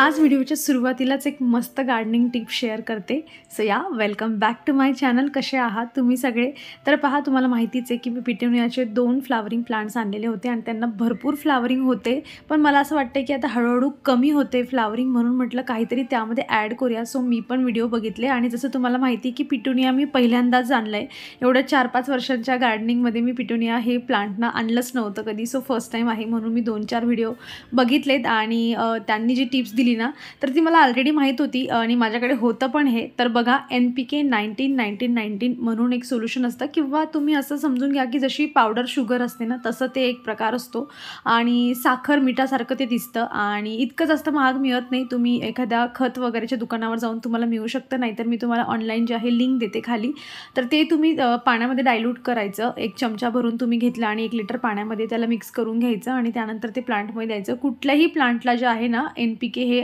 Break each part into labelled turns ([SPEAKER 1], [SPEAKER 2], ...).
[SPEAKER 1] आज व्हिडिओच्या सुरुवातीलाच एक मस्त गार्डनिंग टिप शेअर करते सो या welcome back to my channel कसे आहात तुम्ही सगळे तर पहा तुम्हाला माहितीच आहे की मी पिटेनियाचे दोन फ्लावरिंग प्लांट्स आणलेले होते आणि त्यांना भरपूर फ्लावरिंग होते पण मला असं वाटतं की आता हळूहळू कमी होते फ्लावरिंग म्हणून म्हटलं काहीतरी त्यामध्ये ॲड करूया सो मी पण व्हिडिओ बघितले आणि जसं तुम्हाला माहिती की पिटुनिया मी पहिल्यांदाच आणलं आहे एवढ्या चार पाच वर्षांच्या गार्डनिंगमध्ये मी पिटुनिया हे प्लांटना आणलंच नव्हतं कधी सो फर्स्ट टाईम आहे म्हणून मी दोन चार व्हिडिओ बघितलेत आणि त्यांनी जी टिप्स दिली ना तर ती मला ऑलरेडी माहीत होती आणि माझ्याकडे होतं पण हे तर बघा N P K nineteen nineteen nineteen म्हणून एक सोल्युशन असतं किंवा तुम्ही असं समजून घ्या की जशी पावडर शुगर असते ना तसं ते एक प्रकार असतो आणि साखर मिठासारखं ते दिसतं आणि इतकं जास्त महाग मिळत नाही तुम्ही एखाद्या खत वगैरेच्या दुकानावर जाऊन तुम्हाला मिळू शकतं नाहीतर मी तुम्हाला ऑनलाईन जे आहे लिंक देते खाली तर ते तुम्ही पाण्यामध्ये डायल्यूट करायचं एक चमचा भरून तुम्ही घेतलं आणि एक लिटर पाण्यामध्ये त्याला मिक्स करून घ्यायचं आणि त्यानंतर ते प्लांटमध्ये द्यायचं कुठल्याही प्लांटला जे आहे ना एन पी के हे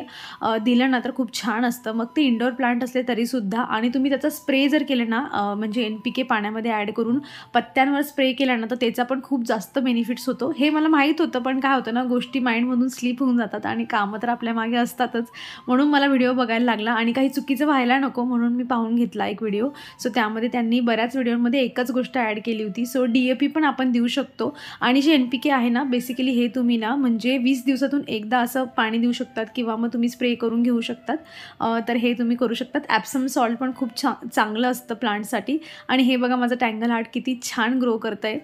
[SPEAKER 1] दिलं ना तर खूप छान असतं मग ते इंडोर प्लांट असले तरीसुद्धा आणि तुम्ही त्याचा स्प्रे जर केले ना म्हणजे एन पी के पाण्यामध्ये ॲड करून पत्त्यांवर स्प्रे केला ना तर त्याचा पण खूप जास्त बेनिफिट्स होतो हे मला माहीत होतं पण काय होतं ना गोष्टी माइंडमधून स्लीप होऊन जातात आणि कामं तर आपल्या मागे असतातच म्हणून मला व्हिडिओ बघायला लागला आणि काही चुकीचं व्हायला नको म्हणून मी पाहून घेतला एक व्हिडिओ सो त्यामध्ये त्यांनी बऱ्याच व्हिडिओमध्ये एकच गोष्ट ॲड केली होती सो डी ए पी पण आपण देऊ शकतो आणि जे एन पी के आहे ना बेसिकली हे तुम्ही ना म्हणजे वीस दिवसातून एकदा असं पाणी देऊ शकतात किंवा मग तुम्ही स्प्रे करून घेऊ शकतात तर हे तुम्ही करू शकतात ॲप्सम सॉल्ट पण खूप छा चांगलं असतं प्लांटसाठी आणि हे बघा माझं टँगल हार्ट किती छान ग्रो करतं आहे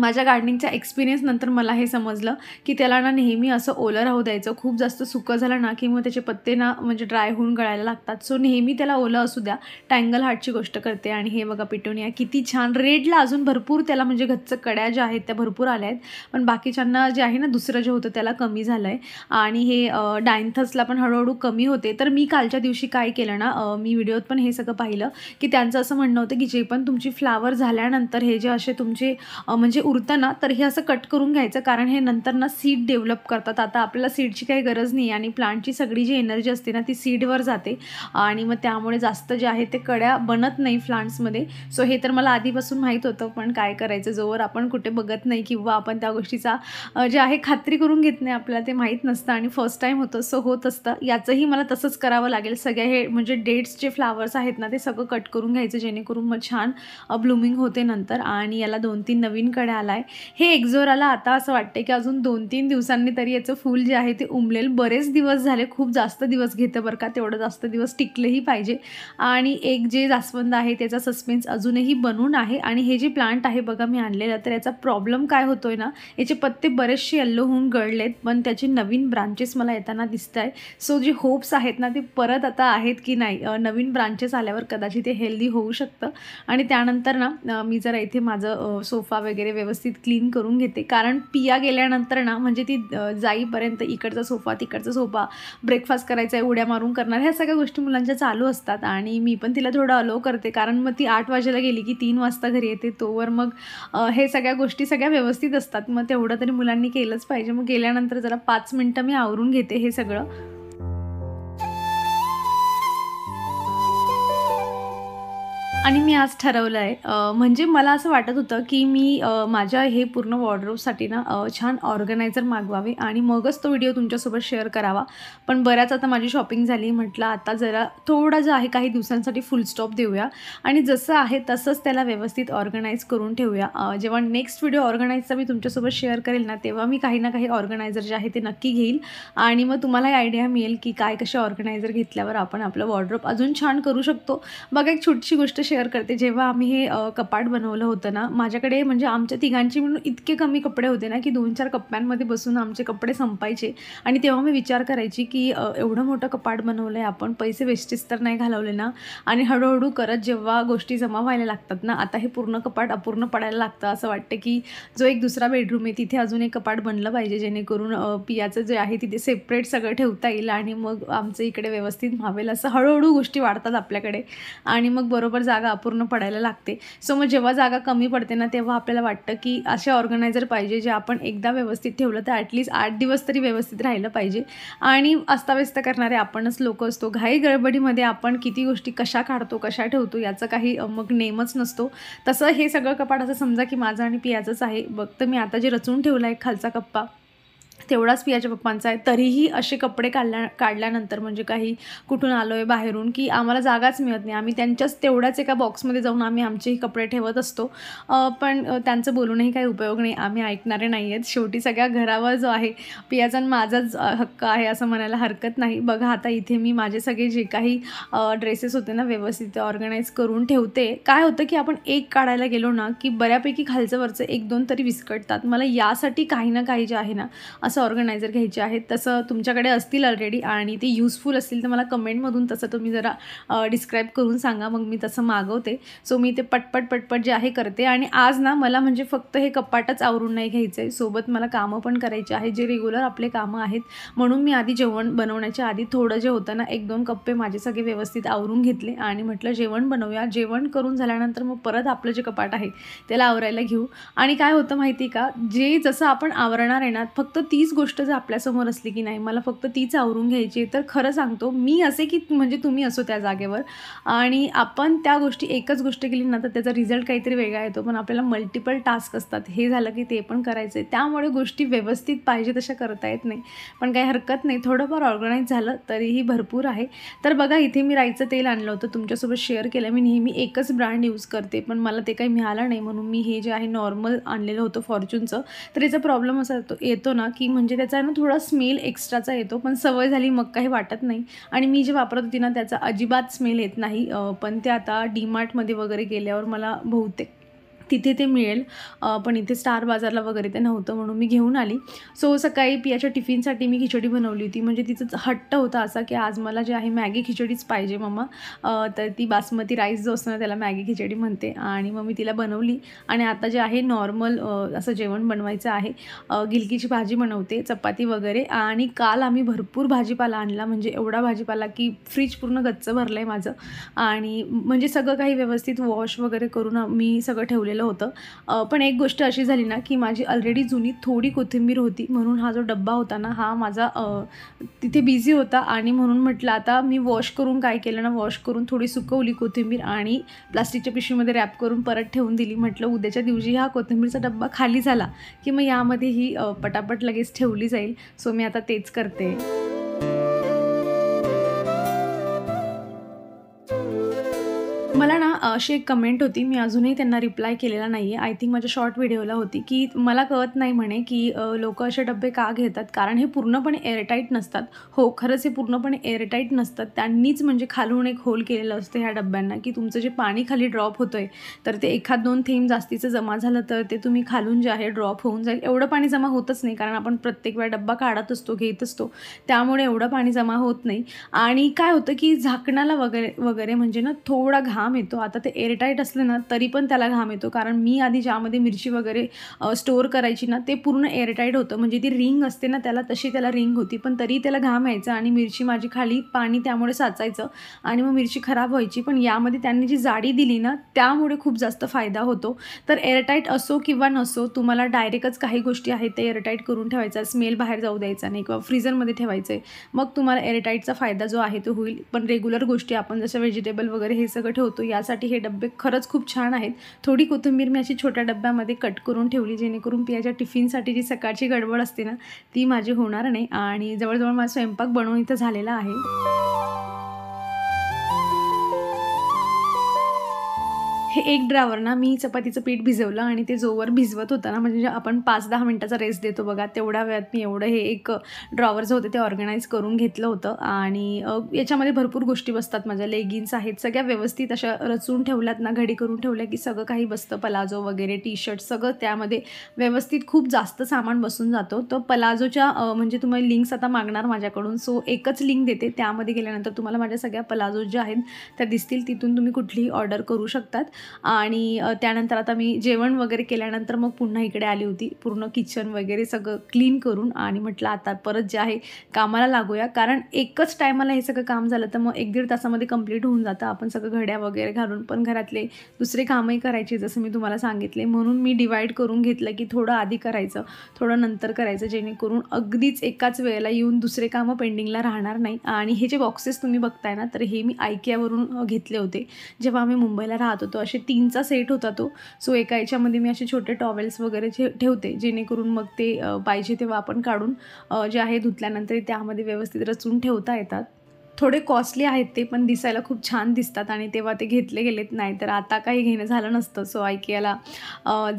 [SPEAKER 1] माझ्या गार्डनिंगच्या एक्सपिरियन्सनंतर मला हे समजलं की त्याला ना नेहमी असं ओलं राहू द्यायचं खूप जास्त सुकं झालं ना की मग त्याचे पत्ते ना म्हणजे ड्राय होऊन गळायला लागतात सो नेहमी त्याला ओलं असू द्या टँगल हार्टची गोष्ट करते आणि हे बघा पिटोनिया किती छान रेडला अजून भरपूर त्याला म्हणजे घच्च कड्या ज्या आहेत त्या भरपूर आल्या आहेत पण बाकीच्यांना जे आहे ना दुसरं जे होतं त्याला कमी झालं आहे आणि हे डायन्थसला पण हळूहळू कमी होते तर मी कालच्या दिवशी काय केलं ना मी व्हिडिओत पण हे सगळं पाहिलं की त्यांचं असं म्हणणं होतं की जे पण तुमची फ्लावर झाल्यानंतर हे जे असे तुमचे म्हणजे उरतं ना तर हे असं कट करून घ्यायचं कारण हे नंतर ना सीड डेव्हलप करतात आता आपल्याला सीडची काही गरज नाही आणि प्लांटची सगळी जी एनर्जी असते ना ती सीडवर जाते आणि मग त्यामुळे जास्त जे आहे ते कड्या बनत नाही प्लांट्समध्ये सो हे तर मला आधीपासून माहीत होतं पण काय करायचं जोवर आपण कुठे बघत नाही किंवा आपण त्या गोष्टीचा जे आहे खात्री करून घेत नाही आपल्याला ते माहीत नसतं आणि फर्स्ट टाईम होतं सो होत असतं याचंही मला तसंच करावं लागेल सगळ्या हे म्हणजे डेट्स जे फ्लावर्स आहेत ना ते सगळं कट करून घ्यायचं जेणेकरून मग छान ब्लूमिंग होते नंतर आणि याला दोन तीन नवीन कड्या आला हे एक्झोराला आता असं वाटतं की अजून दोन तीन दिवसांनी तरी याचं फूल जे आहे ते उमलेल बरेच दिवस झाले खूप जास्त दिवस घेतं बरं का तेवढं जास्त दिवस टिकलेही पाहिजे आणि एक जे जास्वंद आहे त्याचा सस्पेन्स अजूनही बनून आहे आणि हे जे प्लांट आहे बघा मी आणलेलं तर याचा प्रॉब्लेम काय होतोय ना याचे पत्ते बरेचसे येल्लो होऊन गळलेत पण त्याचे नवीन ब्रांचेस मला येताना दिसत आहे सो जे होप्स आहेत ना ते परत आता आहेत की नाही नवीन ब्रांचेस आल्यावर कदाचित ते हेल्दी होऊ शकतं आणि त्यानंतर ना मी जरा इथे माझं सोफा वगैरे व्यवस्थित क्लीन करून घेते कारण पिया गेल्यानंतर ना म्हणजे ती जाईपर्यंत इकडचा सोफा तिकडचा सोफा ब्रेकफास्ट करायचा आहे उड्या मारून करणार ह्या सगळ्या गोष्टी मुलांच्या चालू असतात आणि मी पण तिला थोडं अलो करते कारण मग ती आठ वाजेला गेली की तीन वाजता घरी येते तोवर मग हे सगळ्या गोष्टी सगळ्या व्यवस्थित असतात मग तेवढं तरी मुलांनी केलंच पाहिजे मग गेल्यानंतर जरा पाच मिनटं मी आवरून घेते हे सगळं आणि मी आज ठरवलं आहे म्हणजे मला असं वाटत होतं की मी माझ्या हे पूर्ण वॉर्डरोबसाठी ना छान ऑर्गनायझर मागवावे आणि मगच तो व्हिडिओ तुमच्यासोबत शेअर करावा पण बऱ्याच आता माझी शॉपिंग झाली म्हटलं आता जरा थोडा जो आहे काही दिवसांसाठी फुल स्टॉप देऊया आणि जसं आहे तसंच त्याला व्यवस्थित ऑर्गनाईज करून ठेवूया जेव्हा नेक्स्ट व्हिडिओ ऑर्गनाईजचा मी तुमच्यासोबत शेअर करेल ना तेव्हा मी काही ना काही ऑर्गनायझर जे आहे ते नक्की घेईल आणि मग तुम्हालाही आयडिया मिळेल की काय कसे ऑर्गनायझर घेतल्यावर आपण आपलं वॉर्ड्रॉप अजून छान करू शकतो बघा एक छोटीशी गोष्ट शेअर शेअर करते जेव्हा आम्ही हे कपाट बनवलं होतं ना माझ्याकडे म्हणजे आमच्या तिघांची म्हणून इतके कमी कपडे होते ना की दोन चार कप्प्यांमध्ये बसून आमचे कपडे संपायचे आणि तेव्हा मी विचार करायची की एवढं मोठं कपाट बनवलं आहे आपण पैसे वेस्टेज तर नाही घालवले ना आणि हळूहळू करत जेव्हा गोष्टी जमा व्हायला लागतात ना आता हे पूर्ण कपाट अपूर्ण पडायला लागतं असं वाटतं की जो एक दुसरा बेडरूम आहे तिथे अजून एक कपाट बनलं पाहिजे जेणेकरून पियाचं जे आहे तिथे सेपरेट सगळं ठेवता येईल आणि मग आमचं इकडे व्यवस्थित व्हावेल असं हळूहळू गोष्टी वाढतात आपल्याकडे आणि मग बरोबर जागा जागा अपूर्ण पडायला लागते सो मग जेव्हा जागा कमी पडते ना तेव्हा आपल्याला वाटतं की असे ऑर्गनायझर पाहिजे जे आपण एकदा व्यवस्थित ठेवलं तर ॲटलीस्ट आठ दिवस तरी व्यवस्थित राहिलं पाहिजे आणि अस्ताव्यस्त करणारे आपणच लोक असतो घाई गडबडीमध्ये आपण किती गोष्टी कशा काढतो कशा ठेवतो याचं काही मग नेमच नसतो तसं हे सगळं कपाट असं समजा की माझं आणि पियाचंच आहे बघ मी आता जे रचून ठेवलं आहे खालचा कप्पा तेवढाच पियाच्या पप्पांचा आहे तरीही असे कपडे काढल्या काढल्यानंतर म्हणजे काही कुठून आलो आहे बाहेरून की आम्हाला जागाच मिळत नाही आम्ही त्यांच्याच तेवढ्याच एका बॉक्समध्ये जाऊन आम्ही आमचेही कपडे ठेवत असतो पण त्यांचं बोलूनही काही उपयोग नाही आम्ही ऐकणारे नाही आहेत शेवटी सगळ्या घरावर जो आहे पियाचा माझाच हक्क आहे असं म्हणायला हरकत नाही बघा आता इथे मी माझे सगळे जे काही ड्रेसेस होते ना व्यवस्थित ऑर्गनाईज करून ठेवते काय होतं की आपण एक काढायला गेलो ना की बऱ्यापैकी खालचं वरचं एक दोन तरी विस्कटतात मला यासाठी काही ना काही जे आहे ना असं असं ऑर्गनायझर घ्यायचे आहेत तसं तुमच्याकडे असतील ऑलरेडी आणि ते युजफुल असतील तर मला कमेंटमधून तसं तुम्ही जरा डिस्क्राईब करून सांगा मग मी तसं मागवते सो मी ते पटपट पटपट जे आहे करते आणि आज ना मला म्हणजे फक्त हे कपाटच आवरून नाही घ्यायचं आहे सोबत मला कामं पण करायची आहे जे रेग्युलर आपले कामं आहेत म्हणून मी आधी जेवण बनवण्याच्या आधी थोडं जे होतं ना एक दोन कप्पे माझे सगळे व्यवस्थित आवरून घेतले आणि म्हटलं जेवण बनवूया जेवण करून झाल्यानंतर मग परत आपलं जे कपाट आहे त्याला आवरायला घेऊ आणि काय होतं माहिती का जे जसं आपण आवरणार आहे ना फक्त तीस तीच गोष्ट जर आपल्यासमोर असली की नाही मला फक्त तीच आवरून घ्यायची तर खरं सांगतो मी असे की म्हणजे तुम्ही असो त्या जागेवर आणि आपण त्या गोष्टी एकच गोष्ट केली ना तर त्याचा रिझल्ट काहीतरी वेगळा येतो पण आपल्याला मल्टिपल टास्क असतात हे झालं की ते पण करायचं आहे त्यामुळे गोष्टी व्यवस्थित पाहिजे तशा करता येत नाही पण काही हरकत नाही थोडंफार ऑर्गनाईज झालं तरीही भरपूर आहे तर बघा इथे मी राईचं तेल आणलं होतं तुमच्यासोबत शेअर केलं मी नेहमी एकच ब्रँड यूज करते पण मला ते काही मिळालं नाही म्हणून मी हे जे आहे नॉर्मल आणलेलं होतं फॉर्च्यूनचं तर याचा प्रॉब्लेम असा येतो ना की म्हणजे त्याचा ना थोडा स्मेल एक्स्ट्राचा येतो पण सवय झाली मग काही वाटत नाही आणि मी जे वापरत होती ना त्याचा अजिबात स्मेल येत नाही पण ते आता डीमार्टमध्ये वगैरे गेल्यावर मला बहुतेक तिथे ते मिळेल पण इथे स्टार बाजारला वगैरे ते नव्हतं म्हणून मी घेऊन आली सो सकाळी पियाच्या टिफिनसाठी मी खिचडी बनवली होती म्हणजे तिचं हट्ट होता असा की आज मला जे आहे मॅगी खिचडीच पाहिजे मम्मा तर ती बासमती राईस जो असतो ना त्याला मॅगी खिचडी म्हणते आणि मग मी तिला बनवली आणि आता जे आहे नॉर्मल असं जेवण बनवायचं आहे गिलकीची भाजी बनवते चपाती वगैरे आणि काल आम्ही भरपूर भाजीपाला आणला म्हणजे एवढा भाजीपाला की फ्रीज पूर्ण गच्च भरलं आहे माझं आणि म्हणजे सगळं काही व्यवस्थित वॉश वगैरे करून मी सगळं ठेवलेलं होत होतं पण एक गोष्ट अशी झाली ना की माझी ऑलरेडी जुनी थोडी कोथिंबीर होती म्हणून हा जो डब्बा होता ना हा माझा तिथे बिझी होता आणि म्हणून म्हटलं आता मी वॉश करून काय केलं ना वॉश करून थोडी सुकवली कोथिंबीर आणि प्लास्टिकच्या पिशवीमध्ये रॅप करून परत ठेवून दिली म्हटलं उद्याच्या दिवशी हा कोथिंबीरचा डब्बा खाली झाला की मग यामध्ये ही पटापट लगेच ठेवली जाईल सो मी आता तेच करते हो. मला ना अशी एक कमेंट होती मी अजूनही त्यांना रिप्लाय केलेला नाही आहे आय थिंक माझ्या शॉर्ट व्हिडिओला होती की मला कळत नाही म्हणे की लोक असे डबे का घेतात कारण हे पूर्णपणे एअरटाईट नसतात हो खरंच हे पूर्णपणे एअरटाईट नसतात त्यांनीच म्हणजे खालून एक होल केलेलं असतं ह्या डब्यांना की तुमचं जे पाणी खाली ड्रॉप होतं आहे तर ते एखाद दोन थेंब जास्तीचं जमा झालं तर ते तुम्ही खालून जे आहे ड्रॉप होऊन जाईल एवढं पाणी जमा होतच नाही कारण आपण प्रत्येक वेळा डब्बा काढत असतो घेत असतो त्यामुळे एवढं पाणी जमा होत नाही आणि काय होतं की झाकणाला वगैरे वगैरे म्हणजे ना थोडा घाम घाम येतो आता ते एअरटाईट असले ना तरी पण त्याला घाम येतो कारण मी आधी ज्यामध्ये मिरची वगैरे स्टोअर करायची ना ते पूर्ण एअरटाईट होतं म्हणजे ती रिंग असते ना त्याला तशी त्याला रिंग होती पण तरी त्याला घाम यायचा आणि मिरची माझी खाली पाणी त्यामुळे साचायचं आणि मग मिरची खराब व्हायची पण यामध्ये त्यांनी जी जाडी दिली ना त्यामुळे खूप जास्त फायदा होतो तर एअरटाईट असो किंवा नसो तुम्हाला डायरेक्टच काही गोष्टी आहेत ते एअरटाईट करून ठेवायचा स्मेल बाहेर जाऊ द्यायचा नाही किंवा फ्रीजरमध्ये ठेवायचं आहे मग तुम्हाला एअरटाईटचा फायदा जो आहे तो होईल पण रेग्युलर गोष्टी आपण जसं व्हेजिटेबल वगैरे हे सगळं ठेवतो होतो यासाठी हे डबे खरंच खूप छान आहेत थोडी कोथिंबीर मी अशी छोट्या डब्यामध्ये कट करून ठेवली जेणेकरून पियाच्या टिफिनसाठी जी सकाळची गडबड असते ना ती माझी होणार नाही आणि जवळजवळ माझा स्वयंपाक बनवून इथं झालेला आहे हे एक ड्रावर ना मी चपातीचं पीठ भिजवलं आणि ते जोवर भिजवत होता ना म्हणजे आपण पाच दहा मिनटाचा रेस्ट देतो बघा तेवढ्या वेळात मी एवढं हे एक ड्रॉवर जे होते ते ऑर्गनाईज करून घेतलं होतं आणि याच्यामध्ये भरपूर गोष्टी बसतात माझ्या लेगिन्स आहेत सगळ्या व्यवस्थित अशा रचून ठेवल्यात ना घडी करून ठेवल्या की सगळं काही बसतं पलाजो वगैरे टी शर्ट सगळं त्यामध्ये व्यवस्थित खूप जास्त सामान बसून जातो तर पलाजोच्या म्हणजे तुम्हाला लिंक्स आता मागणार माझ्याकडून सो एकच लिंक देते त्यामध्ये गेल्यानंतर तुम्हाला माझ्या सगळ्या पलाजो ज्या आहेत त्या दिसतील तिथून तुम्ही कुठलीही ऑर्डर करू शकतात आणि त्यानंतर आता मी जेवण वगैरे केल्यानंतर मग पुन्हा इकडे आली होती पूर्ण किचन वगैरे सगळं क्लीन करून आणि म्हटलं आता परत जे आहे कामाला लागूया कारण एकच टायमाला हे सगळं काम झालं तर मग एक दीड तासामध्ये कंप्लीट होऊन जातं आपण सगळं घड्या वगैरे घालून पण घरातले दुसरे कामही करायचे जसं मी तुम्हाला सांगितले म्हणून मी डिवाईड करून घेतलं की थोडं आधी करायचं थोडं नंतर करायचं जेणेकरून अगदीच एकाच वेळेला येऊन दुसरे कामं पेंडिंगला राहणार नाही आणि हे जे बॉक्सेस तुम्ही बघताय ना तर हे मी आयकियावरून घेतले होते जेव्हा आम्ही मुंबईला राहत होतो असे तीनचा सेट होता तो सो एका याच्यामध्ये मी असे छोटे टॉवेल्स वगैरे जे ठेवते जेणेकरून मग ते पाहिजे तेव्हा आपण काढून जे आहे धुतल्यानंतर त्यामध्ये व्यवस्थित रचून ठेवता येतात थोडे कॉस्टली आहेत ते पण दिसायला खूप छान दिसतात आणि तेव्हा ते घेतले गेलेत नाही तर आता काही घेणं झालं नसतं सो आयकियाला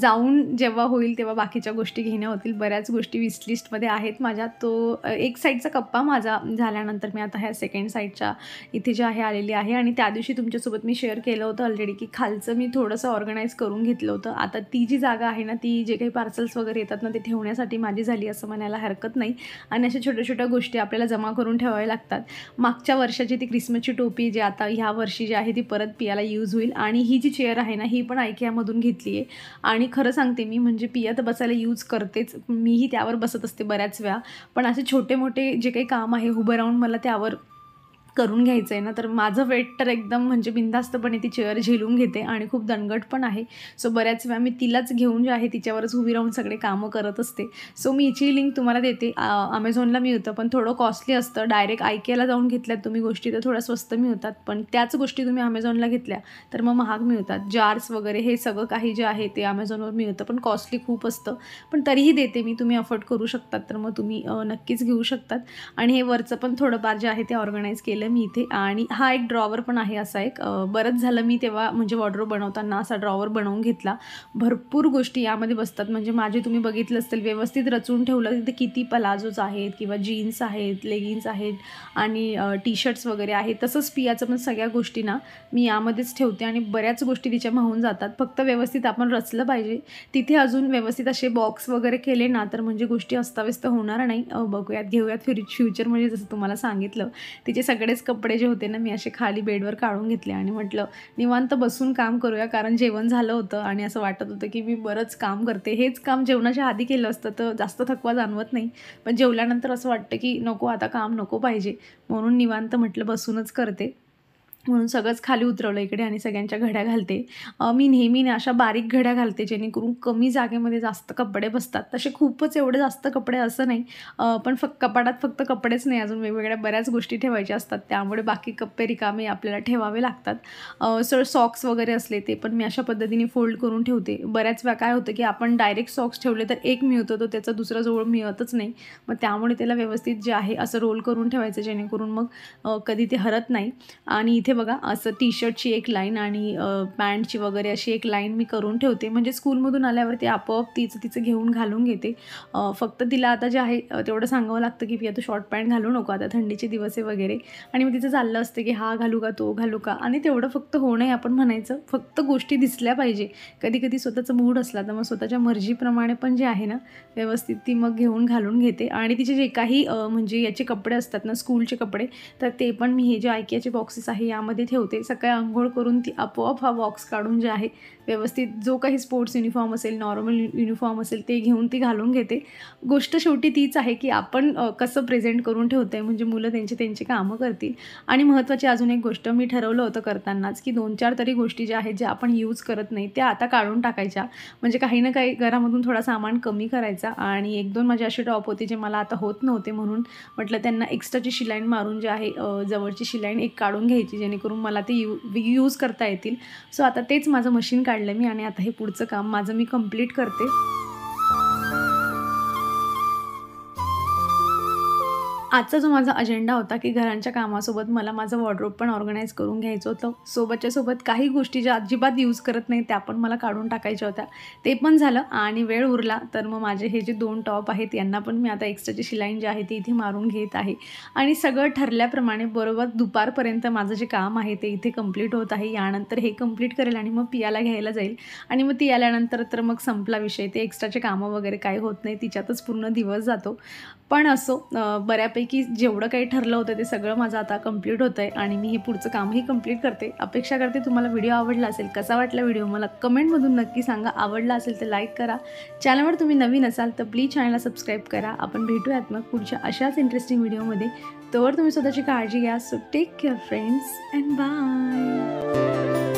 [SPEAKER 1] जाऊन जेव्हा होईल तेव्हा बाकीच्या गोष्टी घेण्या होतील बऱ्याच गोष्टी विस लिस्टमध्ये आहेत माझ्या तो एक साईडचा कप्पा माझा झाल्यानंतर मी आता ह्या सेकंड साईडच्या इथे जे आहे आलेली आहे आणि त्या दिवशी तुमच्यासोबत मी शेअर केलं होतं ऑलरेडी की खालचं मी थोडंसं ऑर्गनाईज करून घेतलं होतं आता ती जी जागा आहे ना ती जे काही पार्सल्स वगैरे येतात ना ते ठेवण्यासाठी माझी झाली असं म्हणायला हरकत नाही आणि अशा छोट्या छोट्या गोष्टी आपल्याला जमा करून ठेवाव्या लागतात मागच्या मागच्या वर्षाची ती क्रिसमसची टोपी जी आता ह्या वर्षी जी आहे ती परत पियाला यूज होईल आणि ही जी चेअर आहे ना ही पण आयकियामधून घेतली आहे आणि खरं सांगते मी म्हणजे पिया तर बसायला यूज करतेच मीही त्यावर बसत असते बऱ्याच वेळा पण असे छोटे मोठे जे काही काम आहे उभं राहून मला त्यावर करून घ्यायचं आहे ना तर माझं वेट तर एकदम म्हणजे बिंदास्तपणे ती चेअर झेलून घेते आणि खूप दणगट पण आहे सो बऱ्याच वेळा मी तिलाच घेऊन जे आहे तिच्यावरच उभी राहून सगळे कामं करत असते सो मी हिची लिंक तुम्हाला देते अमेझॉनला मिळतं पण थोडं कॉस्टली असतं डायरेक्ट आयकेला जाऊन घेतल्यात तुम्ही गोष्टी तर थोड्या स्वस्त मिळतात पण त्याच गोष्टी तुम्ही अमेझॉनला घेतल्या तर मग महाग मिळतात जार्स वगैरे हे सगळं काही जे आहे ते अमेझॉनवर मिळतं पण कॉस्टली खूप असतं पण तरीही देते मी तुम्ही अफोर्ड करू शकतात तर मग तुम्ही नक्कीच घेऊ शकतात आणि हे वरचं पण थोडंफार जे आहे ते ऑर्गनाईज केलं मी इथे आणि हा एक ड्रॉवर पण आहे असा एक बरंच झालं मी तेव्हा म्हणजे वॉर्ड्रोब बनवताना असा ड्रॉवर बनवून घेतला भरपूर गोष्टी यामध्ये बसतात म्हणजे माझे तुम्ही बघितलं असतील व्यवस्थित रचून ठेवलं तिथे किती प्लाझोज आहेत किंवा जीन्स आहेत लेगिन्स आहेत आणि टी शर्ट्स वगैरे आहेत तसंच पियाचं पण सगळ्या गोष्टी ना मी यामध्येच ठेवते आणि बऱ्याच गोष्टी तिच्या माहून जातात फक्त व्यवस्थित आपण रचलं पाहिजे तिथे अजून व्यवस्थित असे बॉक्स वगैरे केले ना तर म्हणजे गोष्टी अस्ताव्यस्त होणार नाही बघूयात घेऊयात फ्यु फ्युचर म्हणजे जसं तुम्हाला सांगितलं तिचे सगळे सगळेच कपडे जे होते ना मी असे खाली बेडवर काढून घेतले आणि म्हटलं निवांत बसून काम करूया कारण जेवण झालं होतं आणि असं वाटत होतं की मी बरंच काम करते हेच काम जेवणाच्या आधी केलं असतं तर जास्त थकवा जाणवत नाही पण जेवल्यानंतर असं वाटतं की नको आता काम नको पाहिजे म्हणून निवांत म्हटलं बसूनच करते म्हणून सगळंच खाली उतरवलं इकडे आणि सगळ्यांच्या घड्या घालते मी नेहमी अशा बारीक घड्या घालते जेणेकरून कमी जागेमध्ये जास्त कपडे बसतात तसे खूपच एवढे जास्त कपडे असं नाही पण फक्त कपाटात फक्त कपडेच नाही अजून वेगवेगळ्या बऱ्याच गोष्टी ठेवायच्या असतात त्यामुळे बाकी कप्पे रिकामे आपल्याला ठेवावे लागतात सर सॉक्स वगैरे असले ते पण मी अशा पद्धतीने फोल्ड करून ठेवते बऱ्याच वेळा काय होतं की आपण डायरेक्ट सॉक्स ठेवले तर एक मिळतो तो त्याचा दुसरा जवळ मिळतच नाही मग त्यामुळे त्याला व्यवस्थित जे आहे असं रोल करून ठेवायचं जेणेकरून मग कधी ते हरत नाही आणि इथे बघा असं टी शर्टची एक लाईन आणि पॅन्टची वगैरे अशी एक लाईन मी करून ठेवते म्हणजे स्कूलमधून आल्यावरती आपोआप तिचं तिचं घेऊन घालून घेते फक्त तिला आता जे आहे तेवढं सांगावं लागतं की आता शॉर्ट पॅन्ट घालू नको आता थंडीचे दिवस आहे वगैरे आणि मग तिचं चाललं असते की हा घालू का तो घालू का आणि तेवढं फक्त होणं आपण म्हणायचं फक्त गोष्टी दिसल्या पाहिजे कधी कधी स्वतःचं मूड असला तर मग स्वतःच्या मर्जीप्रमाणे पण जे आहे ना व्यवस्थित ती मग घेऊन घालून घेते आणि तिचे जे काही म्हणजे याचे कपडे असतात ना स्कूलचे कपडे तर ते पण मी हे जे आयकियाचे बॉक्सेस आहे या मध्ये ठेवते सकाळी आंघोळ करून ती आपोआप हा बॉक्स काढून जे आहे व्यवस्थित जो काही स्पोर्ट्स युनिफॉर्म असेल नॉर्मल युनिफॉर्म असेल ते घेऊन ती घालून घेते गोष्ट शेवटी तीच आहे की आपण कसं प्रेझेंट करून ठेवतो आहे म्हणजे मुलं त्यांचे त्यांची कामं करतील आणि महत्त्वाची अजून एक गोष्ट मी ठरवलं होतं करतानाच की दोन चार तरी गोष्टी ज्या आहेत ज्या आपण यूज करत नाही त्या आता काढून टाकायच्या म्हणजे काही ना काही घरामधून थोडा सामान कमी करायचा आणि एक दोन माझे असे टॉप होते जे मला आता होत नव्हते म्हणून म्हटलं त्यांना एक्स्ट्राची शिलाईन मारून जे आहे जवळची शिलाईन एक काढून घ्यायची जेणेकरून मला ते यू यूज करता येतील सो आता तेच माझं मशीन काढलं मी आणि आता हे पुढचं काम माझं मी कंप्लीट करते आजचा जो माझा अजेंडा होता की घरांच्या कामासोबत मला माझं वॉर्ड्रोप पण ऑर्गनाईज करून घ्यायचं होतं सोबतच्या सोबत काही गोष्टी ज्या अजिबात यूज करत नाही त्या पण मला काढून टाकायच्या होत्या ते पण झालं आणि वेळ उरला तर मग माझे हे जे दोन टॉप आहेत यांना पण मी आता एक्स्ट्राची शिलाईन जी आहे ती इथे मारून घेत आहे आणि सगळं ठरल्याप्रमाणे बरोबर दुपारपर्यंत माझं जे काम आहे ते इथे कंप्लीट होत आहे यानंतर हे कंप्लीट करेल आणि मग पियाला घ्यायला जाईल आणि मग ती आल्यानंतर तर मग संपला विषय ते एक्स्ट्राचे कामं वगैरे काही होत नाही तिच्यातच पूर्ण दिवस जातो पण असो बऱ्या त्यापैकी जेवढं काही ठरलं होतं ते सगळं माझं आता कम्प्लीट होतं आहे आणि मी हे पुढचं कामही कम्प्लीट करते अपेक्षा करते तुम्हाला व्हिडिओ आवडला असेल कसा वाटला व्हिडिओ मला कमेंटमधून नक्की सांगा आवडला असेल तर लाईक करा चॅनलवर तुम्ही नवीन असाल तर प्लीज चॅनलला सबस्क्राईब करा आपण भेटूयात मग पुढच्या अशाच इंटरेस्टिंग व्हिडिओमध्ये तोवर तुम्ही स्वतःची काळजी घ्या so take care friends and bye